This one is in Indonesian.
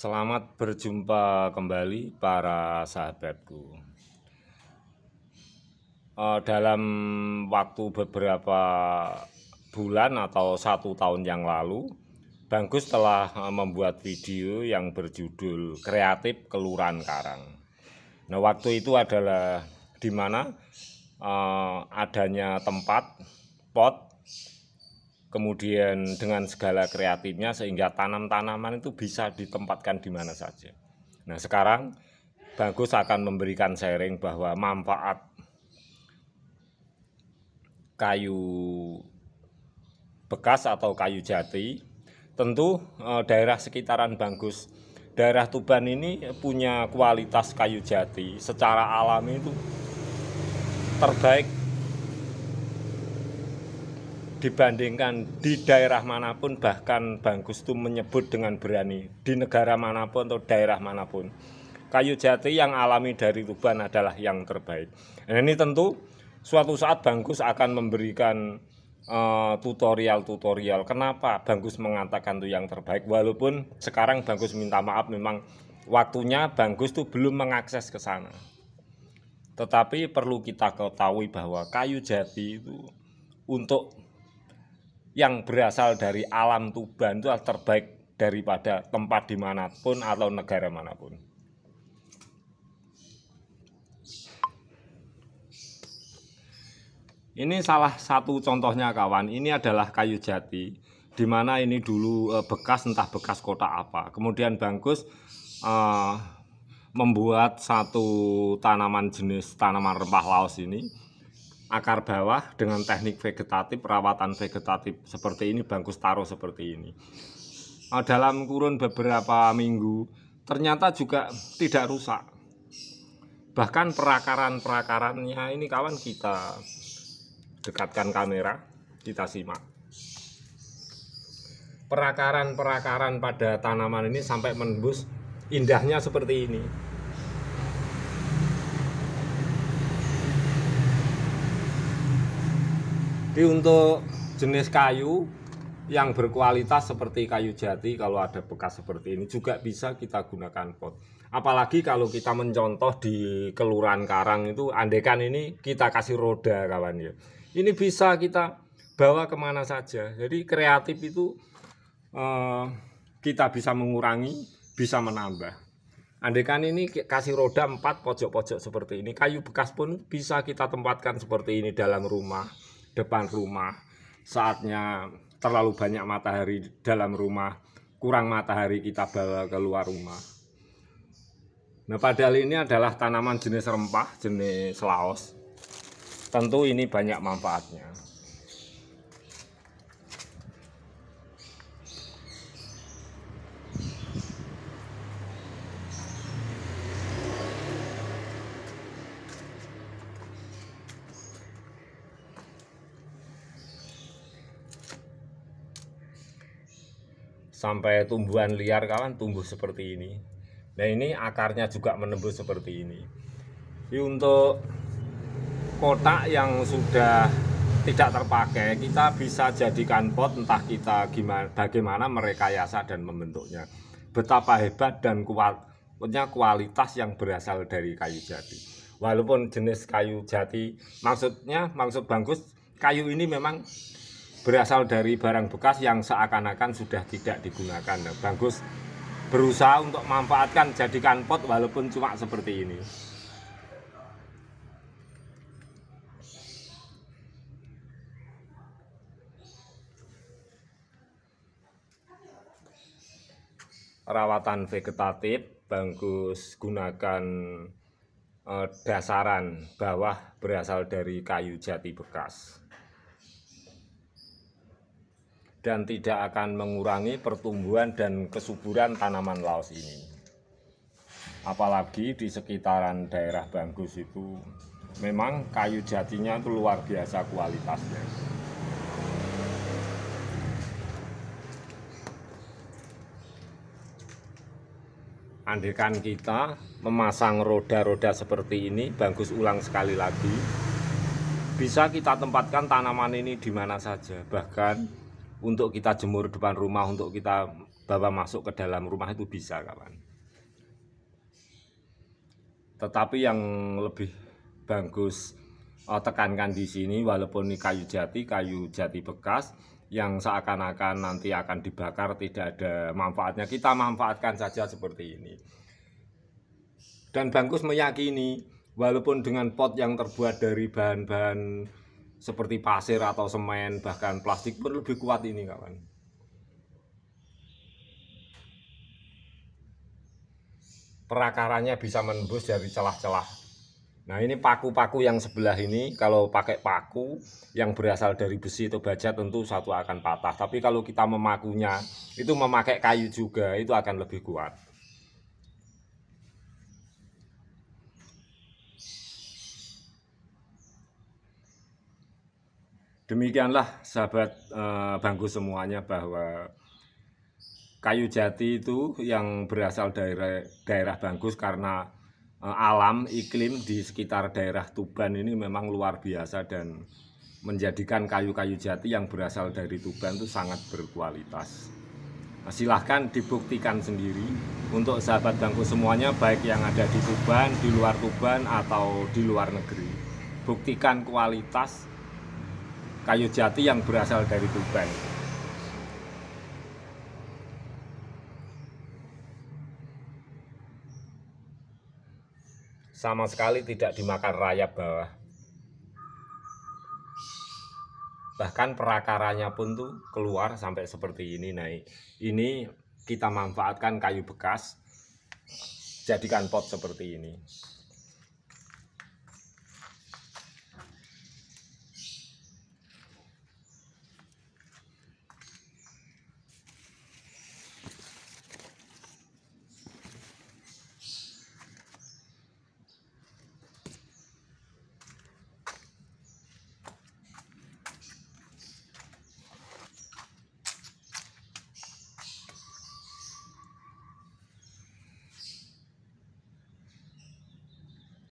Selamat berjumpa kembali para sahabatku. Eh, dalam waktu beberapa bulan atau satu tahun yang lalu, Bangkus telah eh, membuat video yang berjudul Kreatif Kelurahan Karang. Nah, waktu itu adalah dimana eh, adanya tempat pot kemudian dengan segala kreatifnya sehingga tanam-tanaman itu bisa ditempatkan di mana saja. Nah sekarang Bagus akan memberikan sharing bahwa manfaat kayu bekas atau kayu jati tentu eh, daerah sekitaran Bagus daerah Tuban ini punya kualitas kayu jati secara alami itu terbaik dibandingkan di daerah manapun bahkan Bang Gustu menyebut dengan berani di negara manapun atau daerah manapun kayu jati yang alami dari Tuban adalah yang terbaik. Dan ini tentu suatu saat Bang Gus akan memberikan eh, tutorial-tutorial uh, kenapa Bang kenapa mengatakan itu yang terbaik walaupun sekarang Bang Gus minta maaf memang waktunya Bang Gus itu belum mengakses ke sana. Tetapi perlu kita ketahui bahwa kayu jati itu untuk yang berasal dari alam Tuban itu terbaik daripada tempat dimanapun atau negara manapun. Ini salah satu contohnya kawan. Ini adalah kayu jati, di mana ini dulu eh, bekas entah bekas kota apa. Kemudian Bangkus uh, membuat satu tanaman jenis tanaman rempah laos ini akar bawah dengan teknik vegetatif, perawatan vegetatif seperti ini, bangkus taruh seperti ini. Nah, dalam kurun beberapa minggu, ternyata juga tidak rusak. Bahkan perakaran-perakarannya ini kawan kita dekatkan kamera, kita simak. Perakaran-perakaran pada tanaman ini sampai menembus indahnya seperti ini. Jadi untuk jenis kayu yang berkualitas seperti kayu jati kalau ada bekas seperti ini juga bisa kita gunakan pot. Apalagi kalau kita mencontoh di kelurahan Karang itu andekan ini kita kasih roda kawan ya. Ini bisa kita bawa kemana saja. Jadi kreatif itu eh, kita bisa mengurangi, bisa menambah. Andekan ini kasih roda empat pojok-pojok seperti ini, kayu bekas pun bisa kita tempatkan seperti ini dalam rumah depan rumah, saatnya terlalu banyak matahari dalam rumah, kurang matahari kita bawa keluar rumah. Nah, padahal ini adalah tanaman jenis rempah, jenis laos. Tentu ini banyak manfaatnya. sampai tumbuhan liar kawan tumbuh seperti ini nah ini akarnya juga menembus seperti ini jadi untuk kotak yang sudah tidak terpakai kita bisa jadikan pot entah kita gimana bagaimana merekayasa dan membentuknya betapa hebat dan kuat punya kualitas yang berasal dari kayu jati walaupun jenis kayu jati maksudnya maksud bagus kayu ini memang berasal dari barang bekas yang seakan-akan sudah tidak digunakan. Nah, bagus berusaha untuk memanfaatkan jadikan pot walaupun cuma seperti ini. Perawatan vegetatif, bagus gunakan eh, dasaran bawah berasal dari kayu jati bekas dan tidak akan mengurangi pertumbuhan dan kesuburan tanaman laos ini. Apalagi di sekitaran daerah Banggus itu memang kayu jatinya itu luar biasa kualitasnya. andirkan kita memasang roda-roda seperti ini, bagus ulang sekali lagi, bisa kita tempatkan tanaman ini di mana saja, bahkan untuk kita jemur depan rumah, untuk kita bawa masuk ke dalam rumah itu bisa kawan. Tetapi yang lebih bagus oh, tekankan di sini, walaupun ini kayu jati, kayu jati bekas yang seakan-akan nanti akan dibakar tidak ada manfaatnya, kita manfaatkan saja seperti ini. Dan bagus meyakini, walaupun dengan pot yang terbuat dari bahan-bahan seperti pasir atau semen bahkan plastik pun lebih kuat ini kawan. Perakarannya bisa menembus dari celah-celah. Nah ini paku-paku yang sebelah ini kalau pakai paku yang berasal dari besi atau baja tentu satu akan patah. Tapi kalau kita memakunya itu memakai kayu juga itu akan lebih kuat. Demikianlah sahabat e, bangku semuanya bahwa kayu jati itu yang berasal dari daerah Bangkus karena e, alam iklim di sekitar daerah Tuban ini memang luar biasa dan menjadikan kayu-kayu jati yang berasal dari Tuban itu sangat berkualitas. Nah, silahkan dibuktikan sendiri untuk sahabat bangku semuanya baik yang ada di Tuban, di luar Tuban atau di luar negeri. Buktikan kualitas kayu jati yang berasal dari Tuban. Sama sekali tidak dimakan rayap bawah. Bahkan perakarannya pun tuh keluar sampai seperti ini naik. Ini kita manfaatkan kayu bekas jadikan pot seperti ini.